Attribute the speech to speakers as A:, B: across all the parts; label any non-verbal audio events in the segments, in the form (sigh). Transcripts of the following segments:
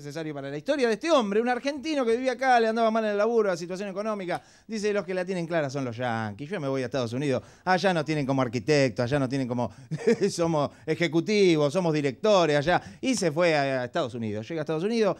A: necesario para la historia de este hombre, un argentino que vivía acá, le andaba mal en el laburo, la situación económica. Dice, los que la tienen clara son los yanquis. Yo me voy a Estados Unidos. Allá no tienen como arquitecto allá no tienen como... (laughs) somos ejecutivos, somos directores, allá. Y se fue a Estados Unidos. Llega a Estados Unidos,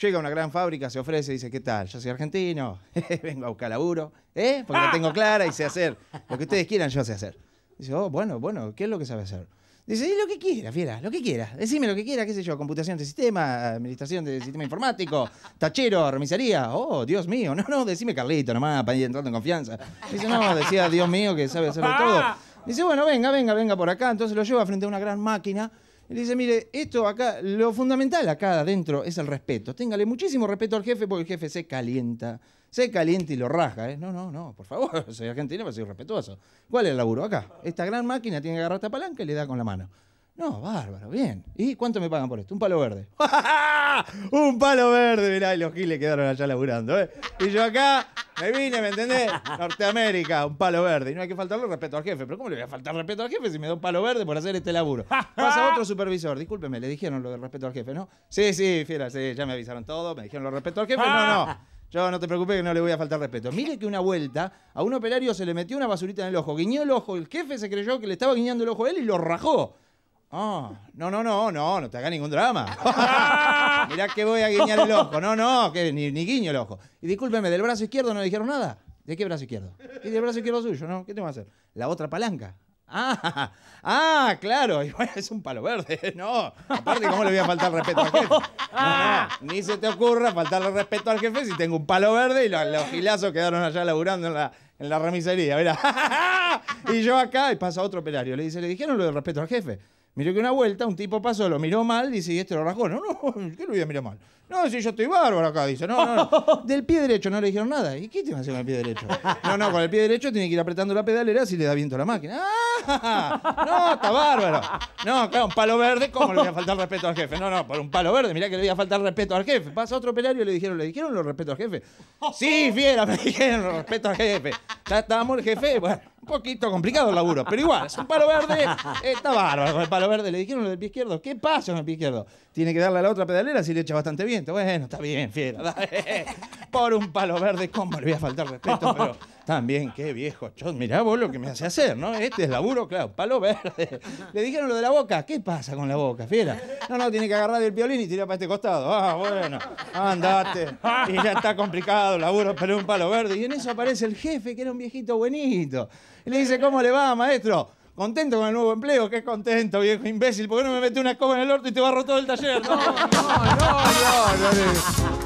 A: llega a una gran fábrica, se ofrece, dice, ¿qué tal? Yo soy argentino, (laughs) vengo a buscar laburo, ¿eh? Porque la tengo clara y sé hacer. Lo que ustedes quieran, yo sé hacer. Dice, oh, bueno, bueno, ¿qué es lo que sabe hacer? Dice, lo que quiera, fiera, lo que quiera. Decime lo que quiera, qué sé yo, computación de sistema, administración de sistema informático, tachero, remisaría. Oh, Dios mío, no, no, decime Carlito nomás para ir entrando en confianza. Dice, no, decía Dios mío que sabe hacerlo todo. (laughs) Dice, bueno, venga, venga, venga por acá. Entonces lo lleva frente a una gran máquina y le dice, mire, esto acá, lo fundamental acá adentro es el respeto. Téngale muchísimo respeto al jefe porque el jefe se calienta. Se calienta y lo rasga. ¿eh? No, no, no, por favor, (laughs) soy argentino, pero soy respetuoso. ¿Cuál es el laburo acá? Esta gran máquina tiene que agarrar esta palanca y le da con la mano. No, bárbaro, bien. ¿Y cuánto me pagan por esto? Un palo verde. (laughs) un palo verde, mirá, y los giles quedaron allá laburando. ¿eh? Y yo acá me vine, ¿me entendés? Norteamérica, un palo verde. Y no hay que faltarle respeto al jefe. ¿Pero cómo le voy a faltar respeto al jefe si me da un palo verde por hacer este laburo? (laughs) Pasa otro supervisor, discúlpeme, le dijeron lo del respeto al jefe, ¿no? Sí, sí, fiera, sí, ya me avisaron todo, me dijeron lo del respeto al jefe. No, no. (laughs) Yo no te preocupes que no le voy a faltar respeto. Mire que una vuelta a un operario se le metió una basurita en el ojo, guiñó el ojo, el jefe se creyó que le estaba guiñando el ojo a él y lo rajó no, no, no, no, no te haga ningún drama. Mirá que voy a guiñar el ojo. No, no, que ni, guiño el ojo. Y discúlpeme, ¿del brazo izquierdo no dijeron nada? ¿De qué brazo izquierdo? ¿Y del brazo izquierdo suyo, no? ¿Qué tengo que hacer? La otra palanca. Ah, ah, claro, es un palo verde. No, aparte, ¿cómo le voy a faltar respeto al jefe? ni se te ocurra faltarle respeto al jefe si tengo un palo verde y los, gilazos quedaron allá laburando en la, en la remisería, Y yo acá, y pasa otro operario, le dice, ¿le dijeron lo de respeto al jefe? Miró que una vuelta, un tipo pasó, lo miró mal, dice, y este lo rasgó. No, no, (laughs) ¿qué lo voy a mirar mal? No, si yo estoy bárbaro acá, dice. No, no, no. (laughs) Del pie derecho no le dijeron nada. ¿Y qué te va a hacer con el pie derecho? No, no, con el pie derecho tiene que ir apretando la pedalera si le da viento a la máquina. ¡Ah! (laughs) No, está bárbaro. No, acá un palo verde, ¿cómo le voy a faltar respeto al jefe? No, no, por un palo verde, mirá que le voy a faltar respeto al jefe. Pasa otro pelario, y le dijeron, ¿le dijeron lo respeto al jefe? Sí, fiera, me dijeron lo respeto al jefe ya estábamos el jefe, bueno, un poquito complicado el laburo, pero igual, es un palo verde, eh, está bárbaro el palo verde. Le dijeron del pie izquierdo, ¿qué pasa con el pie izquierdo? Tiene que darle a la otra pedalera si le echa bastante viento. Bueno, está bien, fiera. Por un palo verde, ¿cómo le voy a faltar respeto? Pero también, qué viejo. Yo, mirá vos lo que me hace hacer, ¿no? Este es laburo, claro, palo verde. Le dijeron lo de la boca. ¿Qué pasa con la boca, fiera? No, no, tiene que agarrar el violín y tirar para este costado. Ah, bueno, andate. Y ya está complicado, laburo, pero un palo verde. Y en eso aparece el jefe, que era un viejito buenito. Y le dice, ¿cómo le va, maestro? contento con el nuevo empleo, qué contento, viejo imbécil, ¿por qué no me mete una escoba en el orto y te va barro todo el taller? No, no, no, no, no.